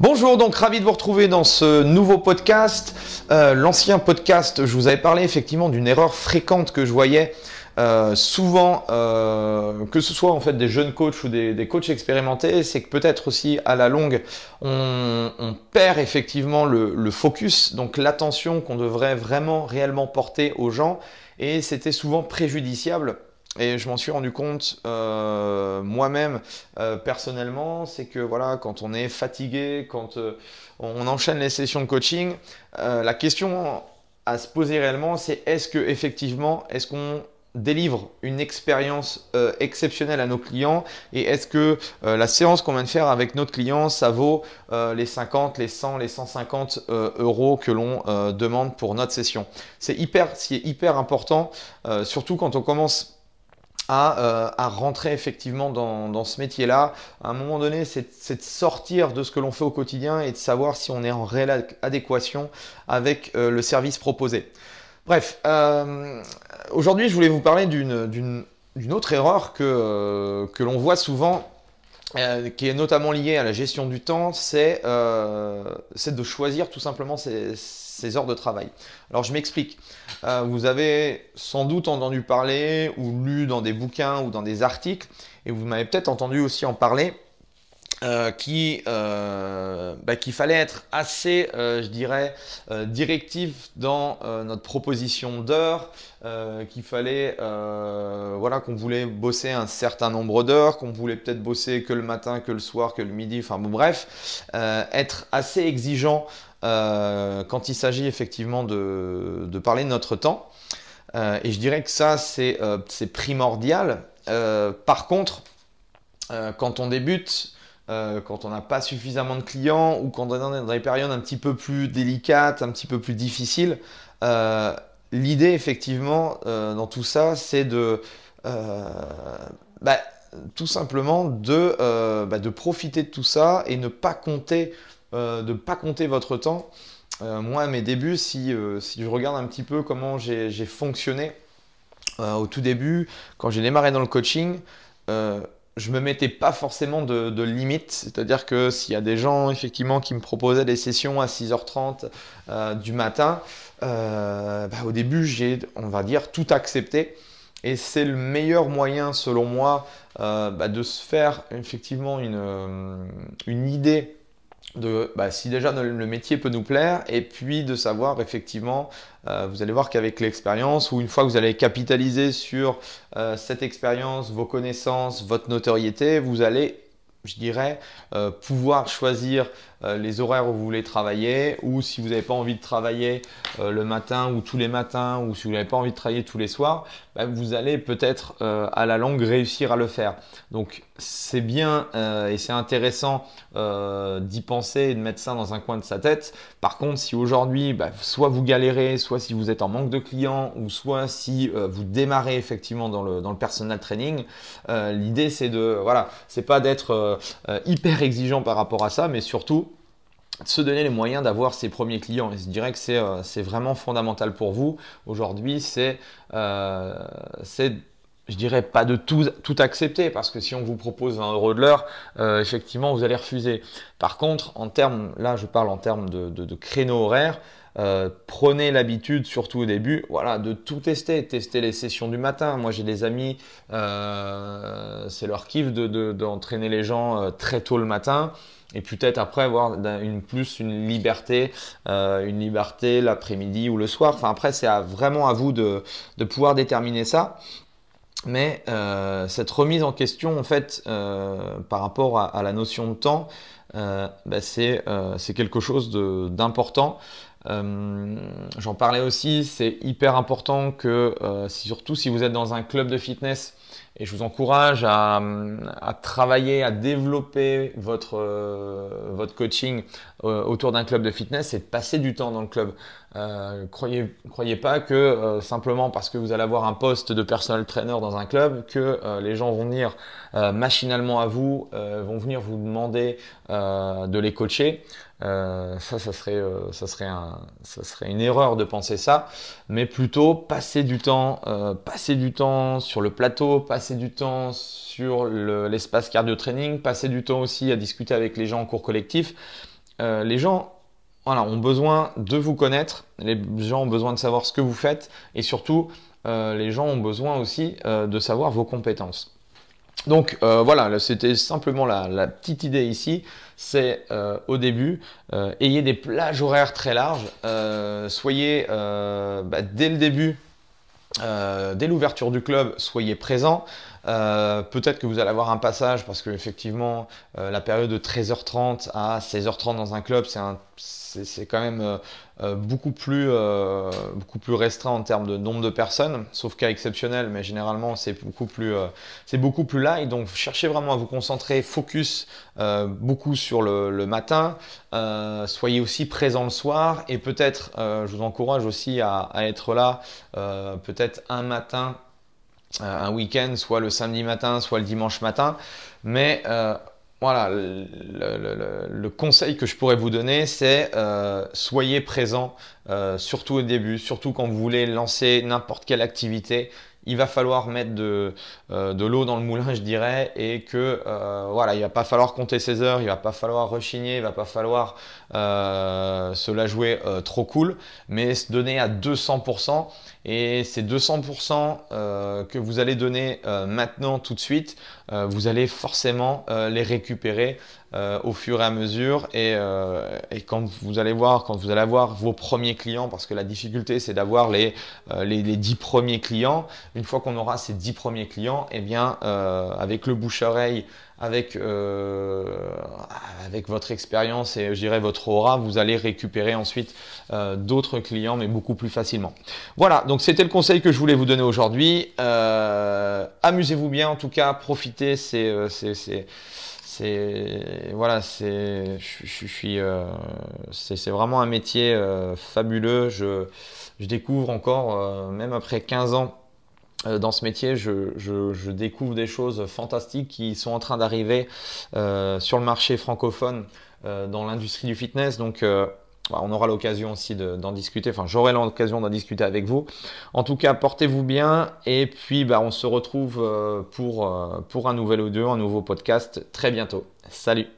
Bonjour, donc ravi de vous retrouver dans ce nouveau podcast. Euh, l'ancien podcast, je vous avais parlé effectivement d'une erreur fréquente que je voyais euh, souvent, euh, que ce soit en fait des jeunes coachs ou des, coachs expérimentés, c'est que peut-être aussi à la longue, on, perd effectivement le, le focus, donc l'attention qu'on devrait vraiment réellement porter aux gens, et c'était souvent préjudiciable et je m'en suis rendu compte euh, moi-même euh, personnellement, c'est que voilà, quand on est fatigué, quand euh, on enchaîne les sessions de coaching, la question à se poser réellement, c'est est-ce que effectivement, est-ce qu'on délivre une expérience exceptionnelle à nos clients et est-ce que la séance qu'on vient de faire avec notre client, ça vaut les 50, les 100, les 150 euros que l'on demande pour notre session C'est hyper, c'est hyper important, surtout quand on commence euh, à, rentrer effectivement dans, ce métier-là. À un moment donné, c'est de sortir de ce que l'on fait au quotidien et de savoir si on est en réelle adéquation avec euh, le service proposé. Bref, euh, aujourd'hui, je voulais vous parler d'une autre erreur que l'on voit souvent euh, qui est notamment lié à la gestion du temps, c'est euh, de choisir tout simplement ses, heures de travail. Alors je m'explique. Euh, vous avez sans doute entendu parler ou lu dans des bouquins ou dans des articles, et vous m'avez peut-être entendu aussi en parler euh, qui euh, bah, qu'il fallait être assez, euh, je dirais, directif dans notre proposition d'heures qu'il fallait, voilà, qu'on voulait bosser un certain nombre d'heures, qu'on voulait peut-être bosser que le matin, que le soir, que le midi, enfin bon, bref, être assez exigeant quand il s'agit effectivement de, de, parler de notre temps. et je dirais que ça, c'est primordial. par contre, quand on débute, euh, quand on n'a pas suffisamment de clients ou quand on est dans des périodes un petit peu plus délicates, un petit peu plus difficiles. Euh, l'idée, effectivement, euh, dans tout ça, c'est de... Bah, tout simplement bah, de, profiter de tout ça et ne pas compter, de pas compter votre temps. moi, à mes débuts, si, je regarde un petit peu comment j'ai fonctionné au tout début, quand j'ai démarré dans le coaching, je me mettais pas forcément de, de limites, c'est-à-dire que s'il y a des gens effectivement qui me proposaient des sessions à 6h30 euh, du matin, euh, bah, au début j'ai, on va dire, tout accepté. Et c'est le meilleur moyen, selon moi, euh, bah, de se faire effectivement une idée de bah, si déjà le métier peut nous plaire et puis de savoir effectivement, euh, vous allez voir qu'avec l'expérience ou une fois que vous allez capitaliser sur euh, cette expérience, vos connaissances, votre notoriété, vous allez je dirais, euh, pouvoir choisir euh, les horaires où vous voulez travailler, ou si vous n'avez pas envie de travailler euh, le matin ou tous les matins, ou si vous n'avez pas envie de travailler tous les soirs, bah, vous allez peut-être euh, à la longue réussir à le faire. Donc c'est bien et c'est intéressant d'y penser et de mettre ça dans un coin de sa tête. Par contre, si aujourd'hui, bah, soit vous galérez, soit si vous êtes en manque de clients, ou soit si vous démarrez effectivement dans le, dans le personal training, l'idée c'est de, voilà, c'est pas d'être hyper exigeant par rapport à ça, mais surtout se donner les moyens d'avoir ses premiers clients. Et je dirais que c'est euh, vraiment fondamental pour vous. Aujourd'hui, c'est, euh, je dirais, pas de tout, accepter, parce que si on vous propose 20 euros de l'heure, euh, effectivement, vous allez refuser. Par contre, en termes, là, je parle en termes de, de, créneaux horaires, prenez l'habitude, surtout au début, voilà, de tout tester, tester les sessions du matin. Moi, j'ai des amis, c'est leur kiff d'entraîner de, les gens très tôt le matin et peut-être après avoir une plus une liberté, euh, une liberté l'après-midi ou le soir. Enfin après c'est vraiment à vous de, pouvoir déterminer ça. Mais euh, cette remise en question en fait euh, par rapport à, la notion de temps, bah, c'est quelque chose d'important euh, j'en parlais aussi, c'est hyper important que, euh, surtout si vous êtes dans un club de fitness, et je vous encourage à, travailler, à développer votre, euh, coaching autour d'un club de fitness et de passer du temps dans le club. croyez, croyez pas que simplement parce que vous allez avoir un poste de personal trainer dans un club, que les gens vont venir machinalement à vous, vont venir vous demander de les coacher. Euh, ça, ça serait, euh, ça, serait ça serait une erreur de penser ça, mais plutôt passer du temps, euh, passer du temps sur le plateau, passer du temps sur l'espace cardio training, passer du temps aussi à discuter avec les gens en cours collectif. les gens voilà, ont besoin de vous connaître, les gens ont besoin de savoir ce que vous faites et surtout les gens ont besoin aussi de savoir vos compétences. Donc euh, voilà, c'était simplement la, petite idée ici. C'est euh, au début, euh, ayez des plages horaires très larges. soyez bah, dès le début, dès l'ouverture du club, soyez présent, peut-être que vous allez avoir un passage parce que effectivement la période de 13h30 à 16h30 dans un club c'est un c'est quand même euh, euh, beaucoup, plus, euh, beaucoup plus restreint en termes de nombre de personnes, sauf cas exceptionnel, mais généralement c'est beaucoup, plus, c'est beaucoup plus light. Donc cherchez vraiment à vous concentrer, focus beaucoup sur le, matin, soyez aussi présent le soir et peut-être, je vous encourage aussi à, à être là, peut-être un matin, un week-end, soit le samedi matin, soit le dimanche matin, mais voilà, le, conseil que je pourrais vous donner, c'est euh, soyez présent, euh, surtout au début, surtout quand vous voulez lancer n'importe quelle activité. Il va falloir mettre de, euh, l'eau dans le moulin, je dirais, et que voilà, il va pas falloir compter ses heures, il va pas falloir rechigner, il va pas falloir se la jouer trop cool, mais se donner à 200%. Et ces 200% que vous allez donner maintenant tout de suite euh, vous allez forcément euh, les récupérer euh, au fur et à mesure. Et, quand vous allez voir, quand vous allez avoir vos premiers clients, parce que la difficulté c'est d'avoir les, les, 10 premiers clients, une fois qu'on aura ces 10 premiers clients, et eh bien avec le bouche-oreille, euh, avec, votre expérience et je dirais votre aura, vous allez récupérer ensuite euh, d'autres clients, mais beaucoup plus facilement. Voilà, donc c'était le conseil que je voulais vous donner aujourd'hui. Euh, amusez-vous bien, en tout cas, profitez, c'est voilà c'est je, c'est vraiment un métier fabuleux je, découvre encore même après 15 ans euh, dans ce métier, je, découvre des choses fantastiques qui sont en train d'arriver euh, sur le marché francophone euh, dans l'industrie du fitness. Donc, bah, on aura l'occasion aussi d'en discuter. Enfin, j'aurai l'occasion d'en discuter avec vous. En tout cas, portez-vous bien. Et puis, bah, on se retrouve pour, pour un nouvel audio, un nouveau podcast très bientôt. Salut!